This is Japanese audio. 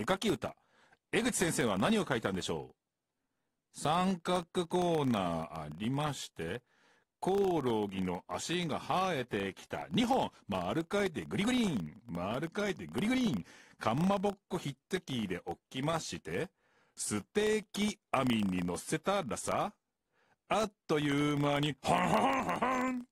絵描き歌。江口先生は何を書いたんでしょう三角コーナーありまして、コオロギの足が生えてきた。2本丸書いてグリグリーン丸書いてグリグリーンかんまぼっこひってきで置きまして、ステーキ網に乗せたらさ、あっという間に、ほんほんほんほん